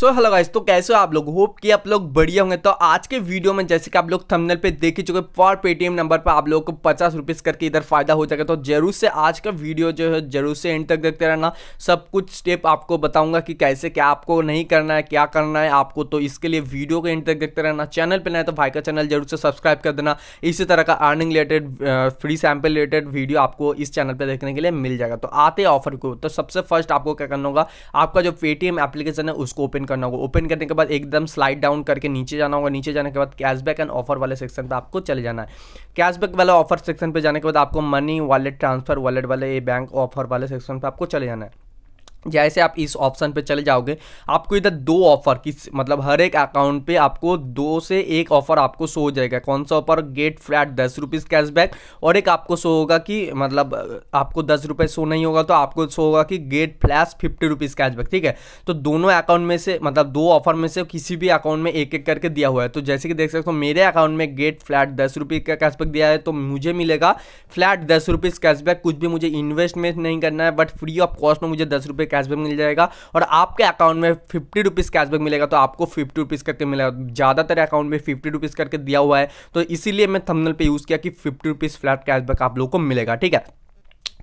so hello guys तो कैसे हो आप लोग होप कि आप लोग बढ़िया होंगे तो आज के वीडियो में जैसे कि आप लोग थंबनेल पे देख ही चुके फॉर पेटीएम नंबर पर आप लोग को पचास रुपीस करके इधर फायदा हो जाएगा तो जरूर से आज का वीडियो जो है जरूर से एंड तक देखते रहना सब कुछ स्टेप आपको बताऊंगा कि कैसे क्या आपको नहीं करना है क्या करना है आपको तो इसके लिए वीडियो को एंड तक देखते रहना चैनल पर नए तो भाई का चैनल जरूर से सब्सक्राइब कर देना इसी तरह का earning related free sample related video आपको इस चैनल पर देखने के लिए मिल जाएगा तो आते ऑफर को तो सबसे फर्स्ट आपको क्या करना होगा आपका जो पेटीएम एप्लीकेशन है उसको ओपन ओपन करना होगा ओपन करने के बाद एकदम स्लाइड डाउन करके नीचे जाना होगा नीचे जाने के बाद कैशबैक एंड ऑफर वाले सेक्शन पर आपको चले जाना है कैशबैक वाला ऑफर सेक्शन पर जाने के बाद आपको मनी वॉलेट ट्रांसफर वॉलेट वाले बैंक ऑफर वाले सेक्शन पर आपको चले जाना है जैसे आप इस ऑप्शन पे चले जाओगे आपको इधर दो ऑफर किस मतलब हर एक अकाउंट पे आपको दो से एक ऑफर आपको शो हो जाएगा कौन सा ऑफर गेट फ्लैट दस रुपीज़ कैशबैक और एक आपको शो होगा कि मतलब आपको दस रुपये शो नहीं होगा तो आपको शो होगा कि get flash fifty rupees cashback ठीक है तो दोनों अकाउंट में से मतलब दो ऑफर में से किसी भी अकाउंट में एक एक करके दिया हुआ है तो जैसे कि देख सकते हो मेरे अकाउंट में गेट फ्लैट दस रुपये का कैशबैक दिया है तो मुझे मिलेगा फ्लैट दस रुपीज़ कैशबैक कुछ भी मुझे इन्वेस्टमेंट नहीं करना है बट फ्री ऑफ कॉस्ट में मुझे दस रुपये कैशबैक मिल जाएगा और आपके अकाउंट में फिफ्टी रुपीज़ कैशबैक मिलेगा तो आपको फिफ्टी रुपीज़ करके मिलेगा ज़्यादातर अकाउंट में फिफ्टी रुपीज़ करके दिया हुआ है तो इसीलिए मैं थमनल पर यूज़ किया कि फिफ्टी रुपीज़ फ्लैट कैशबैक आप लोग को मिलेगा ठीक है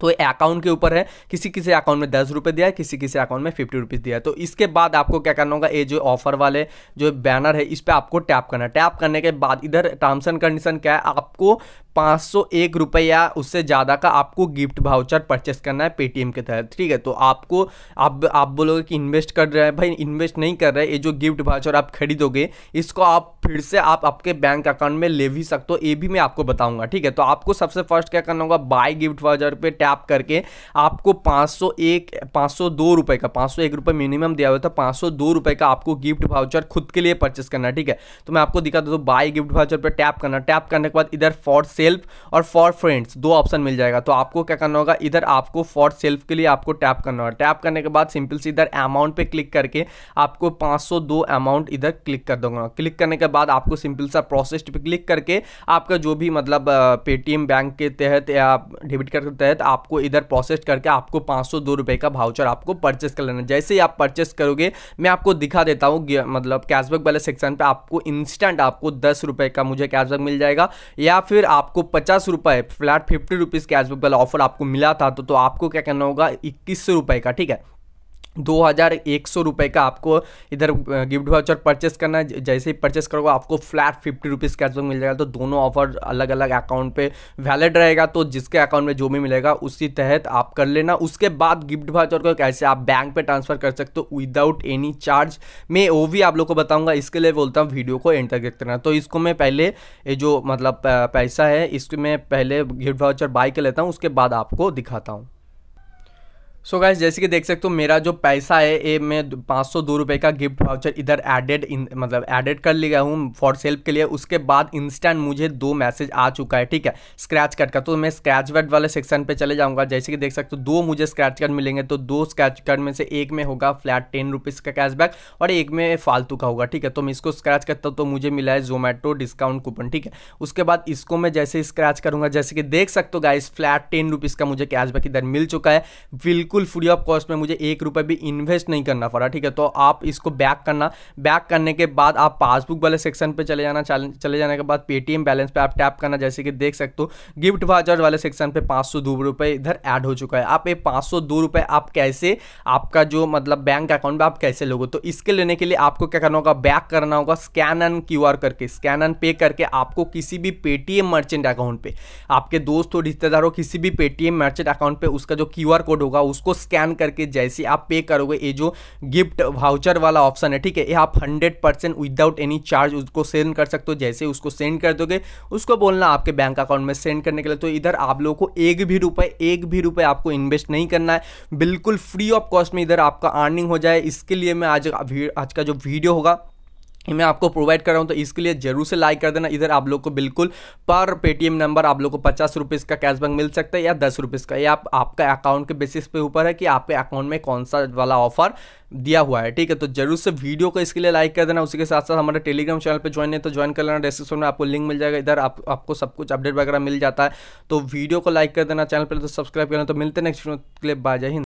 तो अकाउंट के ऊपर है किसी किसी अकाउंट में दस रुपये दिया है किसी किसी अकाउंट में फिफ्टी रुपीज़ दिया है तो इसके बाद आपको क्या करना होगा ये जो ऑफर वाले जो बैनर है इस पर आपको टैप करना है टैप करने के बाद इधर टर्म्स एंड कंडीशन क्या है आपको पाँच सौ एक रुपये या उससे ज़्यादा का आपको गिफ्ट भाउचर परचेस करना है पेटीएम के तहत ठीक है तो आपको आप आप बोलोगे कि इन्वेस्ट कर रहे हैं भाई इन्वेस्ट नहीं कर रहे ये जो गिफ्ट भाउचर आप खरीदोगे इसको आप फिर से आप आपके बैंक अकाउंट में ले भी सकते हो ये भी मैं आपको बताऊंगा ठीक है तो आपको सबसे फर्स्ट क्या करना होगा बाय गिफ्ट भाउचर पर टैप टैप करके आपको पाँच सौ एक पाँच सौ दो रुपये का पाँच सौ मिनिमम दिया हुआ था पाँच सौ का आपको गिफ्ट भाउचर खुद के लिए परचेस करना ठीक है तो मैं आपको दिखा देता हूँ बाई गिफ्ट भाउचर पर टैप करना टैप करने के बाद इधर फॉर सेल्फ और फॉर फ्रेंड्स दो ऑप्शन मिल जाएगा तो आपको क्या करना होगा इधर आपको फॉर सेल्फ के लिए आपको टैप करना होगा टैप करने के बाद सिंपल सी इधर अमाउंट पे क्लिक करके आपको 502 अमाउंट इधर क्लिक कर दूंगा क्लिक करने के बाद आपको सिंपल सा प्रोसेस पे क्लिक करके आपका जो भी मतलब पेटीएम बैंक के तहत या डेबिट कार्ड के तहत आप आपको इधर प्रोसेस करके आपको पाँच सौ दो रुपये का भाउचर आपको परचेस कर लेना जैसे ही आप परचेस करोगे मैं आपको दिखा देता हूँ मतलब कैशबैक वाले सेक्शन पर आपको इंस्टेंट आपको दस रुपये का मुझे कैशबैक मिल जाएगा या फिर आपको पचास रुपये फ्लैट फिफ्टी रुपीज़ कैशबैक वाला ऑफर आपको मिला था तो, तो आपको क्या करना होगा इक्कीस सौ रुपये का ठीक है दो हज़ार एक सौ रुपये का आपको इधर गिफ्ट वाउचर परचेस करना है जैसे ही परचेस करोगे आपको फ्लैट फिफ्टी रुपीज़ कैशबैक मिल जाएगा तो दोनों ऑफर अलग अलग अकाउंट पे वैलिड रहेगा तो जिसके अकाउंट में जो भी मिलेगा उसी तहत आप कर लेना उसके बाद गिफ्ट वाउचर को कैसे आप बैंक पर ट्रांसफ़र कर सकते हो विदाउट एनी चार्ज मैं वो भी आप लोग को बताऊँगा इसके लिए बोलता हूँ वीडियो को एंटर तक देखते रहना तो इसको मैं पहले जो मतलब पैसा है इसको मैं पहले गिफ्ट वाउचर बाई कर लेता हूँ उसके बाद आपको दिखाता हूँ सो so गाइस जैसे कि देख सकते हो मेरा जो पैसा है ये मैं पाँच सौ दो रुपये का गिफ्ट वाउचर इधर एडेड इन मतलब एडेड कर लिया हूँ फॉर सेल्फ के लिए उसके बाद इंस्टेंट मुझे दो मैसेज आ चुका है ठीक है स्क्रैच कार्ड का तो मैं स्क्रैच कार्ड वाले सेक्शन पे चले जाऊँगा जैसे कि देख सकते हो दो मुझे स्क्रैच कार्ड मिलेंगे तो दो स्क्रैच कार्ड में से एक में होगा फ्लैट टेन रुपीज़ का कैशबैक और एक में फालतू का होगा ठीक है तो मैं इसको स्क्रैच करता हूँ तो मुझे मिला है जोमेटो डिस्काउंट कूपन ठीक है उसके बाद इसको मैं जैसे स्क्रैच करूँगा जैसे कि देख सकते हो गाइस फ्लैट टेन रुपीज़ का मुझे कैशबैक इधर मिल चुका है बिल्कुल बिल्कुल फ्री ऑफ कॉस्ट में मुझे एक रुपये भी इन्वेस्ट नहीं करना पड़ा ठीक है तो आप इसको बैक करना बैक करने के बाद आप पासबुक वाले सेक्शन पर चले जाना चले जाने के बाद पेटीएम बैलेंस पर आप टैप करना जैसे कि देख सकते हो गिफ्ट वाचर वाले सेक्शन पर पाँच सौ इधर ऐड हो चुका है आप ये पाँच सौ आप कैसे आपका जो मतलब बैंक अकाउंट में आप कैसे लोगे तो इसके लेने के लिए आपको क्या करना होगा बैक करना होगा स्कैन एंड क्यू करके स्कैन एंड पे करके आपको किसी भी पेटीएम मर्चेंट अकाउंट पे आपके दोस्त हो रिश्तेदार हो किसी भी पेटीएम मर्चेंट अकाउंट पे उसका जो क्यू कोड होगा उस उसको स्कैन करके जैसे आप पे करोगे ये जो गिफ्ट वाउचर वाला ऑप्शन है ठीक है ये आप hundred percent without any charge उसको सेंड कर सकते हो जैसे उसको सेंड कर दोगे उसको बोलना आपके बैंक अकाउंट में सेंड करने के लिए तो इधर आप लोगों को एक भी रुपये एक भी रुपये आपको इन्वेस्ट नहीं करना है बिल्कुल फ्री ऑफ कॉस्ट में इधर आपका अर्निंग हो जाए इसके लिए मैं आज आज का जो वीडियो होगा मैं आपको प्रोवाइड कर रहा हूँ तो इसके लिए जरूर से लाइक कर देना इधर आप लोग को बिल्कुल पर पेटीएम नंबर आप लोग को पचास रुपीज़ का कैशबैक मिल सकता है या दस रुपीज़ का ये आप आपका अकाउंट के बेसिस पे ऊपर है कि आपके अकाउंट में कौन सा वाला ऑफर दिया हुआ है ठीक है तो जरूर से वीडियो को इसके लिए लाइक कर देना उसी के साथ साथ हमारे टेलीग्राम चैनल पर ज्वाइन है तो ज्वाइन कर लेना डिस्क्रिप्शन में आपको लिंक मिल जाएगा इधर आप, आपको सब कुछ अपडेट वगैरह मिल जाता है तो वीडियो को लाइक कर देना चैनल पर तो सब्सक्राइब करना तो मिलते नेक्स्ट वीडियो के लिए बाय जय